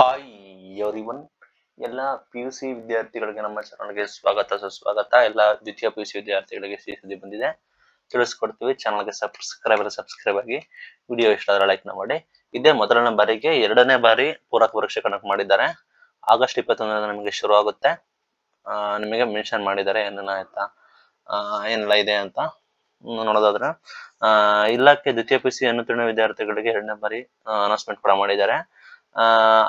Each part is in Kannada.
ಹಾಯ್ ಎವ್ರಿ ಎಲ್ಲ ಪಿ ಯು ಸಿ ವಿದ್ಯಾರ್ಥಿಗಳಿಗೆ ನಮ್ಮ ಚಾನಲ್ಗೆ ಸ್ವಾಗತ ಸುಸ್ವಾಗತ ಎಲ್ಲ ದ್ವಿತೀಯ ಪಿ ಯು ಸಿ ವಿದ್ಯಾರ್ಥಿಗಳಿಗೆ ಸಿ ಸುದ್ದಿ ಬಂದಿದೆ ತಿಳಿಸ್ಕೊಡ್ತೀವಿ ಚಾನಲ್ಗೆ ಸಬ್ಸ್ಕ್ರೈಬರ್ ಸಬ್ಸ್ಕ್ರೈಬ್ ಆಗಿ ವಿಡಿಯೋ ಇಷ್ಟ ಆದರೆ ನ ಮಾಡಿ ಇದೇ ಮೊದಲನೇ ಬಾರಿಗೆ ಎರಡನೇ ಬಾರಿ ಪೂರಕ ಪರೀಕ್ಷೆ ಕಂಡಕ್ಟ್ ಮಾಡಿದ್ದಾರೆ ಆಗಸ್ಟ್ ಇಪ್ಪತ್ತೊಂದರಿಂದ ನಿಮಗೆ ಶುರು ಆಗುತ್ತೆ ನಿಮಗೆ ಮೆನ್ಷನ್ ಮಾಡಿದ್ದಾರೆ ಏನನ್ನ ಆಯ್ತಾ ಏನೆಲ್ಲ ಇದೆ ಅಂತ ನೋಡೋದಾದ್ರೆ ಇಲಾಖೆ ದ್ವಿತೀಯ ಪಿ ಸಿ ಅನುತ್ತೀರ್ಣ ವಿದ್ಯಾರ್ಥಿಗಳಿಗೆ ಎರಡನೇ ಬಾರಿ ಅನೌನ್ಸ್ಮೆಂಟ್ ಕೂಡ ಮಾಡಿದ್ದಾರೆ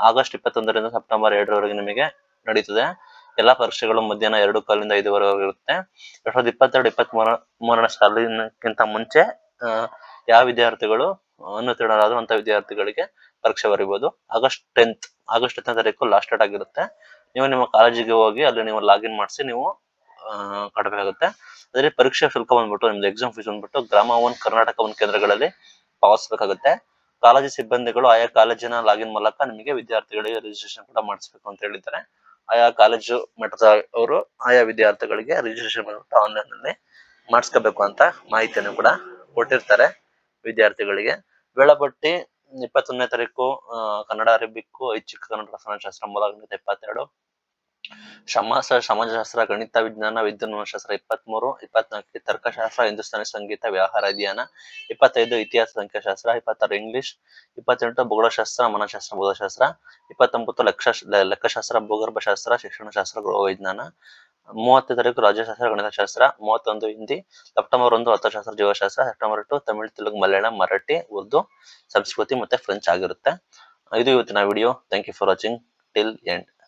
ಆಗಸ್ಟ್ ಇಪ್ಪತ್ತೊಂದರಿಂದ ಸೆಪ್ಟೆಂಬರ್ ಎರಡರವರೆಗೆ ನಿಮಗೆ ನಡೀತದೆ ಎಲ್ಲಾ ಪರೀಕ್ಷೆಗಳು ಮಧ್ಯಾಹ್ನ ಎರಡು ಕಾಲಿಂದ ಐದುವರೆವರೆಗೆ ಇರುತ್ತೆ ಎರಡ್ ಸಾವಿರದ ಇಪ್ಪತ್ತೆರಡು ಇಪ್ಪತ್ತ್ ಮೂರ ಮೂರನೇ ಸಾಲಿನಕ್ಕಿಂತ ಮುಂಚೆ ಯಾವ ವಿದ್ಯಾರ್ಥಿಗಳು ಅನುತ್ತೀರ್ಣರಾದ್ರು ಅಂತ ವಿದ್ಯಾರ್ಥಿಗಳಿಗೆ ಪರೀಕ್ಷೆ ಬರೀಬಹುದು ಆಗಸ್ಟ್ ಟೆಂತ್ ಆಗಸ್ಟ್ ಹತ್ತನೇ ತಾರೀಕು ಲಾಸ್ಟ್ ಡೇಟ್ ಆಗಿರುತ್ತೆ ನೀವು ನಿಮ್ಮ ಕಾಲೇಜಿಗೆ ಹೋಗಿ ಅಲ್ಲಿ ನೀವು ಲಾಗಿನ್ ಮಾಡಿಸಿ ನೀವು ಕಟ್ಟಬೇಕಾಗುತ್ತೆ ಅದರಲ್ಲಿ ಪರೀಕ್ಷಾ ಶುಲ್ಕ ಬಂದ್ಬಿಟ್ಟು ನಿಮ್ದು ಎಕ್ಸಾಮ್ ಫೀಸ್ ಬಂದ್ಬಿಟ್ಟು ಗ್ರಾಮ ಒನ್ ಕರ್ನಾಟಕ ಒನ್ ಕೇಂದ್ರಗಳಲ್ಲಿ ಪಾವತಿಸಬೇಕಾಗುತ್ತೆ ಕಾಲೇಜು ಸಿಬ್ಬಂದಿಗಳು ಆಯಾ ಕಾಲೇಜಿನ ಲಾಗಿನ್ ಮೂಲಕ ನಿಮಗೆ ವಿದ್ಯಾರ್ಥಿಗಳಿಗೆ ರಿಜಿಸ್ಟ್ರೇಷನ್ ಕೂಡ ಮಾಡಿಸ್ಬೇಕು ಅಂತ ಹೇಳಿದ್ದಾರೆ ಆಯಾ ಕಾಲೇಜು ಮಠದ ಅವರು ಆಯಾ ವಿದ್ಯಾರ್ಥಿಗಳಿಗೆ ರಿಜಿಸ್ಟ್ರೇಷನ್ ಮಾಡ್ಬಿಟ್ಟು ಆನ್ಲೈನ್ ನಲ್ಲಿ ಮಾಡಿಸ್ಕೋಬೇಕು ಅಂತ ಮಾಹಿತಿಯನ್ನು ಕೂಡ ಕೊಟ್ಟಿರ್ತಾರೆ ವಿದ್ಯಾರ್ಥಿಗಳಿಗೆ ವೇಳಾಪಟ್ಟಿ ಇಪ್ಪತ್ತೊಂದನೇ ತಾರೀಕು ಕನ್ನಡ ಅರೇಬಿಕ್ ಐಚ್ಛಿಕ ಕನ್ನಡ ರಸನಶಾಸ್ತ್ರ ಮೂಲಕ ಇಪ್ಪತ್ತೆರಡು ಶ್ರಮಾಸ ಸಮಾಜಶಾಸ್ತ್ರ ಗಣಿತ ವಿಜ್ಞಾನ ಮೂರು ಇಪ್ಪತ್ಮೂರು ಇಪ್ಪತ್ನಾಲ್ಕು ತರ್ಕಶಾಸ್ತ್ರ ಹಿಂದೂಸ್ತಾನಿ ಸಂಗೀತ ವ್ಯವಹಾರ ಅಧ್ಯಯನ ಇಪ್ಪತ್ತೈದು ಇತಿಹಾಸ ಸಂಖ್ಯಾಶಾಸ್ತ್ರ ಇಪ್ಪತ್ತಾರು ಇಂಗ್ಲಿಷ್ ಇಪ್ಪತ್ತೆಂಟು ಭೂಗೋಳಶಾಸ್ತ್ರ ಮನಶಾಸ್ತ್ರ ಭೂಗೋಳಶಾಸ್ತ್ರ ಇಪ್ಪತ್ತೊಂಬತ್ತು ಲಕ್ಷ ಲೆಕ್ಕಶಾಸ್ತ್ರ ಭೂಗರ್ಭಶಾಸ್ತ್ರ ಶಿಕ್ಷಣಶಾಸ್ತ್ರ ಗೃಹವಿಜ್ಞಾನ ತಾರೀಕು ರಾಜ್ಯಶಾಸ್ತ್ರ ಗಣಿತಶಾಸ್ತ್ರ ಮೂವತ್ತೊಂದು ಹಿಂದಿ ಸೆಪ್ಟೆಂಬರ್ ಒಂದು ಅರ್ಥಶಾಸ್ತ್ರ ಜೀವಶಾಸ್ತ್ರ ಸೆಪ್ಟೆಂಬರ್ ಟು ತಮಿಳು ತೆಲುಗು ಮಲಯಾಳಂ ಮರಾಠಿ ಉರ್ದು ಸಂಸ್ಕೃತಿ ಮತ್ತೆ ಫ್ರೆಂಚ್ ಆಗಿರುತ್ತೆ ಇದು ಇವತ್ತಿನ video thank you for watching till end